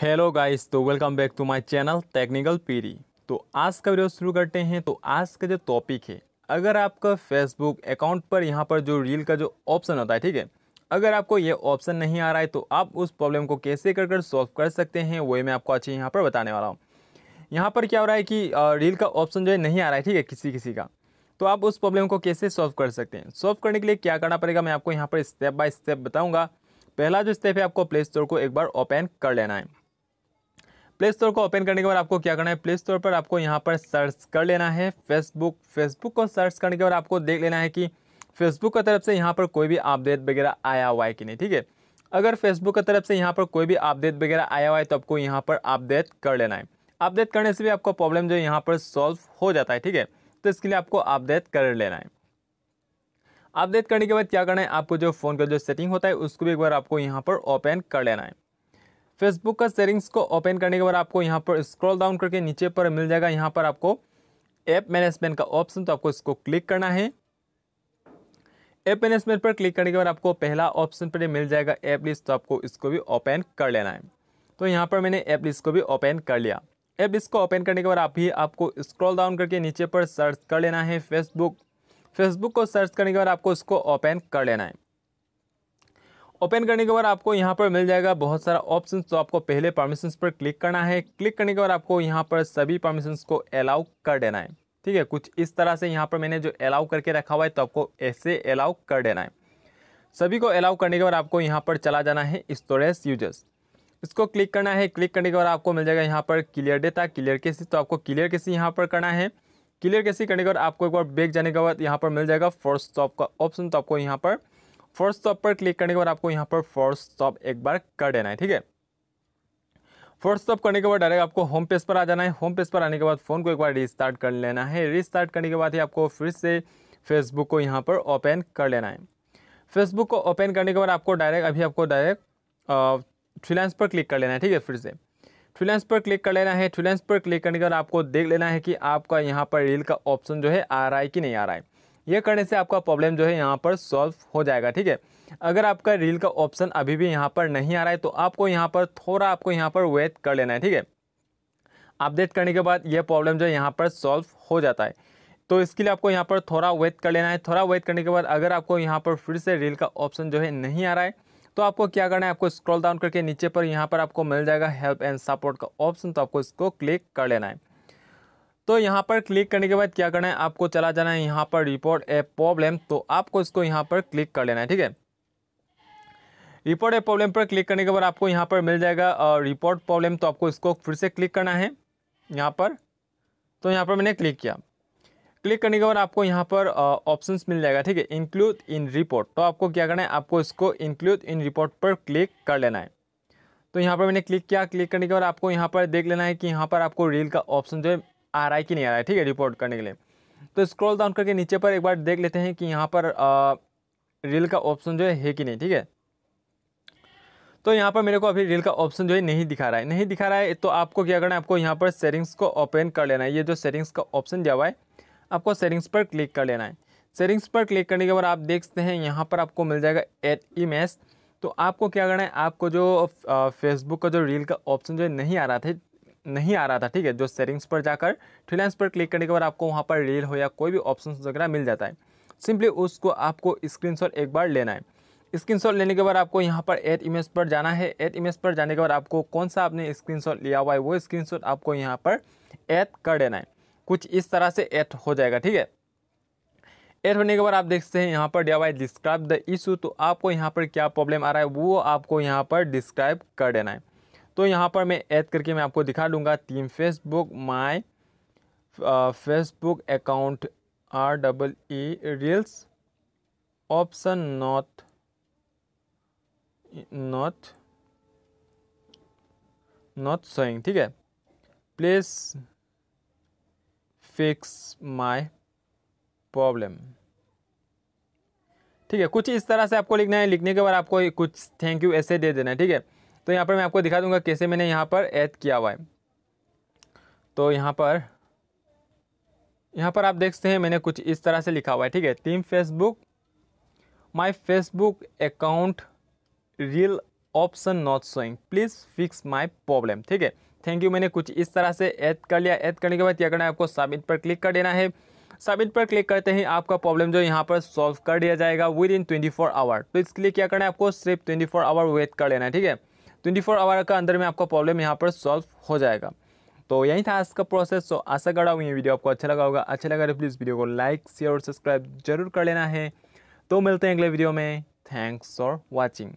hello guys तो welcome back to my channel technical पीरी तो आज का वीडियो शुरू करते हैं तो आज का जो टॉपिक है अगर आपका फेसबुक अकाउंट पर यहाँ पर जो रील का जो ऑप्शन होता है ठीक है अगर आपको ये ऑप्शन नहीं आ रहा है तो आप उस प्रॉब्लम को कैसे कर कर सॉल्व कर सकते हैं वही मैं आपको अच्छे यहाँ पर बताने वाला हूँ यहाँ पर क्या हो रहा है कि रील का ऑप्शन जो है नहीं आ रहा है ठीक है किसी किसी का तो आप उस प्रॉब्लम को कैसे सॉल्व कर सकते हैं सॉल्व करने के लिए क्या करना पड़ेगा मैं आपको यहाँ पर स्टेप बाय स्टेप बताऊँगा पहला जो स्टेप है आपको प्ले स्टोर को एक बार ओपन कर लेना है प्ले स्टोर को ओपन करने के बाद आपको क्या करना है प्ले स्टोर पर आपको यहाँ पर सर्च कर लेना है फेसबुक फेसबुक को सर्च करने के बाद आपको देख लेना है कि फेसबुक की तरफ से यहाँ पर कोई भी अपडेट वगैरह आया हुआ है कि नहीं ठीक है अगर फेसबुक की तरफ से यहाँ पर कोई भी अपडेट वगैरह आया हुआ है तो आपको यहाँ पर अपडेट कर लेना है अपडेट करने से भी आपको प्रॉब्लम जो यहाँ पर सॉल्व हो जाता है ठीक है तो इसके लिए आपको अपडेट कर लेना है अपडेट करने के बाद क्या करना है आपको जो फ़ोन का जो सेटिंग होता है उसको भी एक बार आपको यहाँ पर ओपन कर लेना है फेसबुक का सेटिंग्स को ओपन करने के बाद आपको यहाँ पर स्क्रॉल डाउन करके नीचे पर मिल जाएगा यहाँ पर आपको ऐप मैनेजमेंट का ऑप्शन तो आपको इसको क्लिक करना है ऐप मैनेजमेंट पर क्लिक करने के बाद आपको पहला ऑप्शन पर मिल जाएगा ऐप लिस्ट तो आपको इसको भी ओपन कर लेना है तो यहाँ पर मैंने ऐप लिस्ट को भी ओपन कर लिया ऐप लिस्ट को ओपन करने के बाद आप भी आपको स्क्रॉल डाउन करके नीचे पर सर्च कर लेना है फेसबुक फेसबुक को सर्च करने के बाद आपको इसको ओपन कर लेना है ओपन करने के बाद आपको यहाँ पर मिल जाएगा बहुत सारा ऑप्शन तो आपको पहले परमिशंस पर क्लिक करना है क्लिक करने के बाद आपको यहाँ पर सभी परमिशंस को अलाउ कर देना है ठीक है कुछ इस तरह से यहाँ पर मैंने जो अलाउ करके रखा हुआ है तो आपको ऐसे अलाउ कर देना है सभी को अलाउ करने के बाद आपको यहाँ पर चला जाना है स्टोरेज यूजर्स इसको क्लिक करना है क्लिक करने के बाद आपको मिल जाएगा यहाँ पर क्लियर डेटा क्लियर केसी तो आपको क्लियर केसी यहाँ पर करना है क्लियर केसी करने के बाद आपको एक बार बैग जाने के बाद यहाँ पर मिल जाएगा फोर्स स्टॉप का ऑप्शन तो आपको यहाँ पर फोर्थ स्टॉप पर क्लिक करने के बाद आपको यहाँ पर फोर्थ स्टॉप एक बार कर देना है ठीक है फोर्थ स्टॉप करने के बाद डायरेक्ट आपको होम पेज पर आ जाना है होम पेज पर आने के बाद फ़ोन को एक बार रिस्टार्ट कर लेना है रिस्टार्ट करने के बाद ही आपको फिर से फेसबुक को यहाँ पर ओपन कर लेना है फेसबुक को ओपन करने के बाद आपको डायरेक्ट अभी आपको डायरेक्ट फ्रीलांस पर क्लिक कर लेना है ठीक है फिर से फ्रीलांस पर क्लिक कर लेना है फ्रीलांस पर क्लिक करने के बाद आपको देख लेना है कि आपका यहाँ पर रील का ऑप्शन जो है आ रहा है कि नहीं आ रहा है ये करने से आपका प्रॉब्लम जो है यहाँ पर सॉल्व हो जाएगा ठीक है अगर आपका रील का ऑप्शन अभी भी यहाँ पर नहीं आ रहा है तो आपको यहाँ पर थोड़ा आपको यहाँ पर वेट कर लेना है ठीक है अपडेट करने के बाद यह प्रॉब्लम जो है यहाँ पर सॉल्व हो जाता है तो इसके लिए आपको यहाँ पर थोड़ा वेट कर लेना है थोड़ा वेट करने के बाद अगर आपको यहाँ पर फिर से रील का ऑप्शन जो है नहीं आ रहा है तो आपको क्या करना है आपको स्क्रॉल डाउन करके नीचे पर यहाँ पर आपको मिल जाएगा हेल्प एंड सपोर्ट का ऑप्शन तो आपको इसको क्लिक कर लेना है तो यहाँ पर क्लिक करने के बाद क्या करना है आपको चला जाना है यहाँ पर रिपोर्ट ए प्रॉब्लम तो आपको इसको यहाँ पर क्लिक कर लेना है ठीक है रिपोर्ट ए प्रॉब्लम पर क्लिक करने के बाद आपको यहाँ पर मिल जाएगा रिपोर्ट प्रॉब्लम तो आपको इसको फिर से क्लिक करना है यहाँ पर तो यहाँ पर मैंने क्लिक किया क्लिक करने के बाद आपको यहाँ पर ऑप्शंस मिल जाएगा ठीक है इंक्लूड इन रिपोर्ट तो आपको क्या करना है आपको इसको इंक्लूड इन रिपोर्ट पर क्लिक कर लेना है तो यहाँ पर मैंने क्लिक किया क्लिक करने के बाद आपको यहाँ पर देख लेना है कि यहाँ पर आपको रील का ऑप्शन जो है आ रहा है कि नहीं आ रहा है ठीक है रिपोर्ट करने के लिए तो स्क्रॉल डाउन करके नीचे पर एक बार देख लेते हैं कि यहाँ पर रील का ऑप्शन जो है, है कि नहीं ठीक है तो यहाँ पर मेरे को अभी रील का ऑप्शन जो है नहीं दिखा रहा है नहीं दिखा रहा है तो आपको क्या करना है आपको यहाँ पर सेटिंग्स को ओपन कर लेना है ये जो सेटिंग्स का ऑप्शन दिया हुआ है आपको सेटिंग्स पर क्लिक कर लेना है सेटिंग्स पर क्लिक करने के बाद आप देखते हैं यहाँ पर आपको मिल जाएगा एट इमेज तो आपको क्या करना है आपको जो फेसबुक का जो रील का ऑप्शन जो है नहीं आ रहा था नहीं आ रहा था ठीक है जो सेटिंग्स पर जाकर फ्रीलांस पर क्लिक करने के बाद आपको वहाँ पर रील हो या कोई भी ऑप्शन वगैरह मिल जाता है सिंपली उसको आपको स्क्रीन एक बार लेना है स्क्रीनशॉट लेने के बाद आपको यहाँ पर एड इमेज पर जाना है एड इमेज पर जाने के बाद आपको कौन सा आपने स्क्रीनशॉट लिया हुआ है वो स्क्रीनशॉट आपको यहाँ पर ऐड कर देना है कुछ इस तरह से ऐड हो जाएगा ठीक है ऐड होने के बाद आप देखते हैं यहाँ पर डिया हुआ है डिस्क्राइब द इशू तो आपको यहाँ पर क्या प्रॉब्लम आ रहा है वो आपको यहाँ पर डिस्क्राइब कर देना है तो यहाँ पर मैं ऐड करके मैं आपको दिखा दूँगा team Facebook my Facebook account R double E reels option not not not showing ठीक है प्लीज फिक्स माय प्रॉब्लम ठीक है कुछ इस तरह से आपको लिखना है लिखने के बाद आपको कुछ थैंक यू ऐसे दे देना है ठीक है तो यहाँ पर मैं आपको दिखा दूंगा कैसे मैंने यहाँ पर ऐड किया हुआ है तो यहाँ पर यहाँ पर आप देखते हैं मैंने कुछ इस तरह से लिखा हुआ है ठीक है team Facebook my Facebook account real option not showing please fix my problem ठीक है थैंक यू मैंने कुछ इस तरह से ऐड कर लिया ऐड करने के बाद क्या करना है आपको सबमिट पर क्लिक कर देना है सबमिट पर क्लिक करते ही आपका प्रॉब्लम जो यहाँ पर सॉल्व कर दिया जाएगा within twenty four hour तो इसके लिए क्या करना है आपको सिर्फ ट्वेंटी फोर आवर वेट कर लेना है ठीक है ट्वेंटी फोर आवर का अंदर में आपका प्रॉब्लम यहाँ पर सॉल्व हो जाएगा तो यही था आज का प्रोसेस तो आशा कर रहा हूँ ये वीडियो आपको अच्छा लगा होगा अच्छा लगा तो प्लीज़ वीडियो को लाइक शेयर और सब्सक्राइब जरूर कर लेना है तो मिलते हैं अगले वीडियो में थैंक्स फॉर वॉचिंग